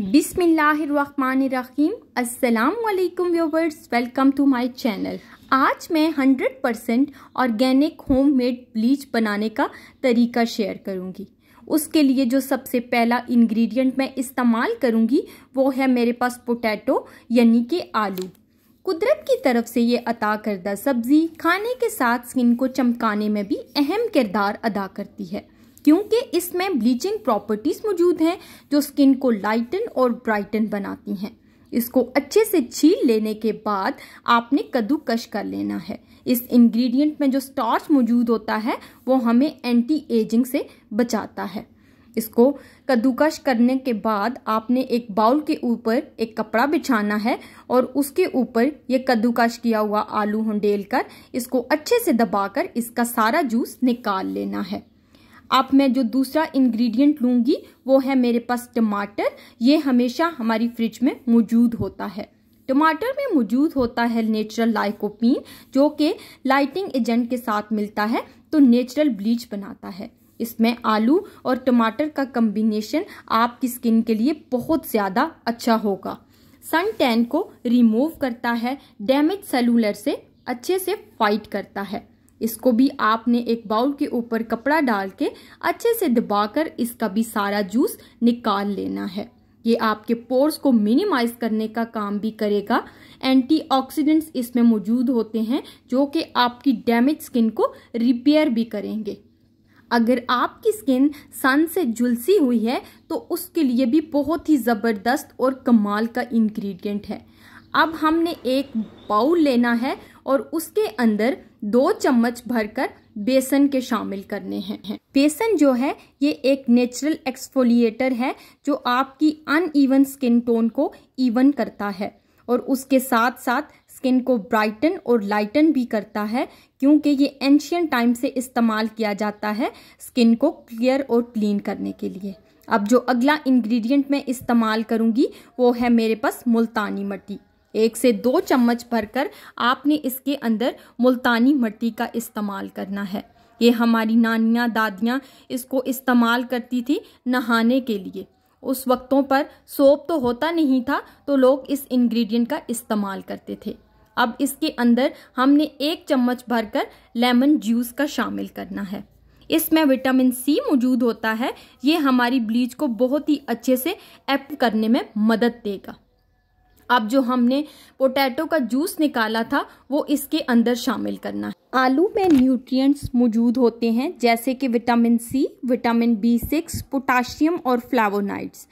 बिसमीम् अल्लाम viewers welcome to my channel आज मैं 100% percent organic home made bleach बनाने का तरीका शेयर करूंगी उसके लिए जो सबसे पहला इंग्रेडिएंट मैं इस्तेमाल करूंगी वो है मेरे पास पोटैटो यानी कि आलू कुदरत की तरफ से ये अता करदा सब्ज़ी खाने के साथ स्किन को चमकाने में भी अहम किरदार अदा करती है क्योंकि इसमें ब्लीचिंग प्रॉपर्टीज मौजूद हैं जो स्किन को लाइटन और ब्राइटन बनाती हैं इसको अच्छे से छील लेने के बाद आपने कद्दूकश कर लेना है इस इंग्रेडिएंट में जो स्टार्च मौजूद होता है वो हमें एंटी एजिंग से बचाता है इसको कद्दूकश करने के बाद आपने एक बाउल के ऊपर एक कपड़ा बिछाना है और उसके ऊपर ये कद्दूकश किया हुआ आलू हंडेल कर इसको अच्छे से दबाकर इसका सारा जूस निकाल लेना है अब मैं जो दूसरा इंग्रेडिएंट लूंगी वो है मेरे पास टमाटर ये हमेशा हमारी फ्रिज में मौजूद होता है टमाटर में मौजूद होता है नेचुरल लाइकोपीन जो कि लाइटिंग एजेंट के साथ मिलता है तो नेचुरल ब्लीच बनाता है इसमें आलू और टमाटर का कम्बिनेशन आपकी स्किन के लिए बहुत ज़्यादा अच्छा होगा सन टैन को रिमूव करता है डैमेज सेलुलर से अच्छे से फाइट करता है इसको भी आपने एक बाउल के ऊपर कपड़ा डाल के अच्छे से दबाकर इसका भी सारा जूस निकाल लेना है ये आपके पोर्स को मिनिमाइज करने का काम भी करेगा एंटीऑक्सीडेंट्स इसमें मौजूद होते हैं जो कि आपकी डैमेज स्किन को रिपेयर भी करेंगे अगर आपकी स्किन सन से झुलसी हुई है तो उसके लिए भी बहुत ही ज़बरदस्त और कमाल का इंग्रेडिएंट है अब हमने एक बाउल लेना है और उसके अंदर दो चम्मच भरकर बेसन के शामिल करने हैं बेसन जो है ये एक नेचुरल एक्सफोलिएटर है जो आपकी अनइवन स्किन टोन को इवन करता है और उसके साथ साथ स्किन को ब्राइटन और लाइटन भी करता है क्योंकि ये एंशियन टाइम से इस्तेमाल किया जाता है स्किन को क्लियर और क्लीन करने के लिए अब जो अगला इंग्रेडिएंट मैं इस्तेमाल करूँगी वो है मेरे पास मुल्तानी मट्टी एक से दो चम्मच भरकर आपने इसके अंदर मुल्तानी मट्टी का इस्तेमाल करना है ये हमारी नानियाँ दादियाँ इसको इस्तेमाल करती थी नहाने के लिए उस वक्तों पर सोप तो होता नहीं था तो लोग इस इंग्रेडिएंट का इस्तेमाल करते थे अब इसके अंदर हमने एक चम्मच भरकर लेमन जूस का शामिल करना है इसमें विटामिन सी मौजूद होता है ये हमारी ब्लीच को बहुत ही अच्छे से एप करने में मदद देगा अब जो हमने पोटैटो का जूस निकाला था वो इसके अंदर शामिल करना है आलू में न्यूट्रिएंट्स मौजूद होते हैं जैसे कि vitamin C vitamin B six potassium और फ्लावोनाइड्स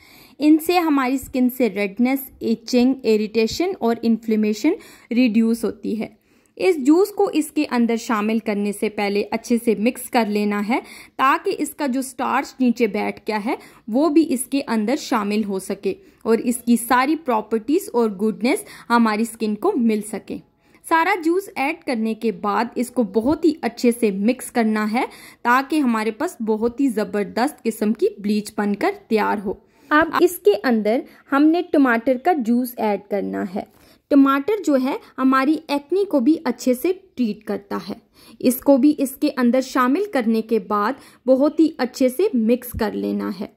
इनसे हमारी स्किन से रेडनेस एचिंग इरिटेशन और इन्फ्लेमेशन रिड्यूस होती है इस जूस को इसके अंदर शामिल करने से पहले अच्छे से मिक्स कर लेना है ताकि इसका जो स्टार्च नीचे बैठ गया है वो भी इसके अंदर शामिल हो सके और इसकी सारी प्रॉपर्टीज़ और गुडनेस हमारी स्किन को मिल सके सारा जूस ऐड करने के बाद इसको बहुत ही अच्छे से मिक्स करना है ताकि हमारे पास बहुत ही ज़बरदस्त किस्म की ब्लीच बनकर तैयार हो अब इसके अंदर हमने टमाटर का जूस ऐड करना है टमाटर जो है हमारी एक्नी को भी अच्छे से ट्रीट करता है इसको भी इसके अंदर शामिल करने के बाद बहुत ही अच्छे से मिक्स कर लेना है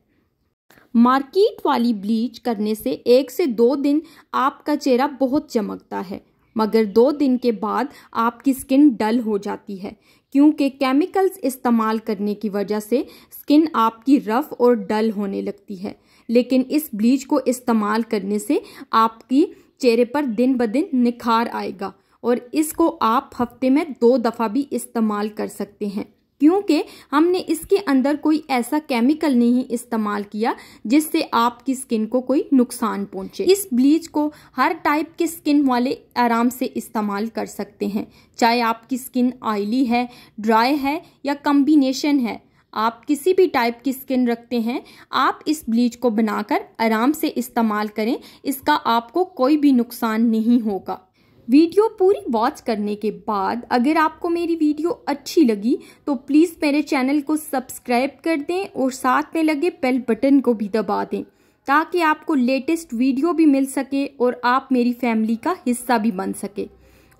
मार्केट वाली ब्लीच करने से एक से दो दिन आपका चेहरा बहुत चमकता है मगर दो दिन के बाद आपकी स्किन डल हो जाती है क्योंकि केमिकल्स इस्तेमाल करने की वजह से स्किन आपकी रफ और डल होने लगती है लेकिन इस ब्लीच को इस्तेमाल करने से आपकी चेहरे पर दिन ब दिन निखार आएगा और इसको आप हफ्ते में दो दफ़ा भी इस्तेमाल कर सकते हैं क्योंकि हमने इसके अंदर कोई ऐसा केमिकल नहीं इस्तेमाल किया जिससे आपकी स्किन को कोई नुकसान पहुंचे इस ब्लीच को हर टाइप के स्किन वाले आराम से इस्तेमाल कर सकते हैं चाहे आपकी स्किन ऑयली है ड्राई है या कम्बिनेशन है आप किसी भी टाइप की स्किन रखते हैं आप इस ब्लीच को बनाकर आराम से इस्तेमाल करें इसका आपको कोई भी नुकसान नहीं होगा वीडियो पूरी वॉच करने के बाद अगर आपको मेरी वीडियो अच्छी लगी तो प्लीज़ मेरे चैनल को सब्सक्राइब कर दें और साथ में लगे बेल बटन को भी दबा दें ताकि आपको लेटेस्ट वीडियो भी मिल सके और आप मेरी फैमिली का हिस्सा भी बन सके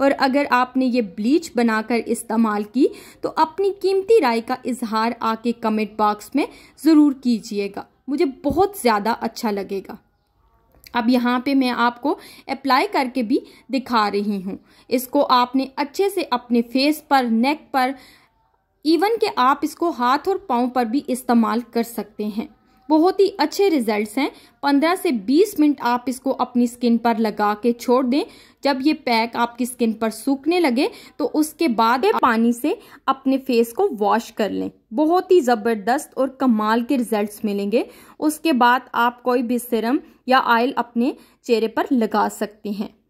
और अगर आपने ये ब्लीच बनाकर इस्तेमाल की तो अपनी कीमती राय का इजहार आके कमेंट बॉक्स में ज़रूर कीजिएगा मुझे बहुत ज़्यादा अच्छा लगेगा अब यहाँ पे मैं आपको अप्लाई करके भी दिखा रही हूँ इसको आपने अच्छे से अपने फेस पर नेक पर इवन के आप इसको हाथ और पाँव पर भी इस्तेमाल कर सकते हैं बहुत ही अच्छे रिजल्ट्स हैं 15 से 20 मिनट आप इसको अपनी स्किन पर लगा के छोड़ दें जब ये पैक आपकी स्किन पर सूखने लगे तो उसके बाद पानी से अपने फेस को वॉश कर लें बहुत ही ज़बरदस्त और कमाल के रिजल्ट्स मिलेंगे उसके बाद आप कोई भी सिरम या ऑयल अपने चेहरे पर लगा सकते हैं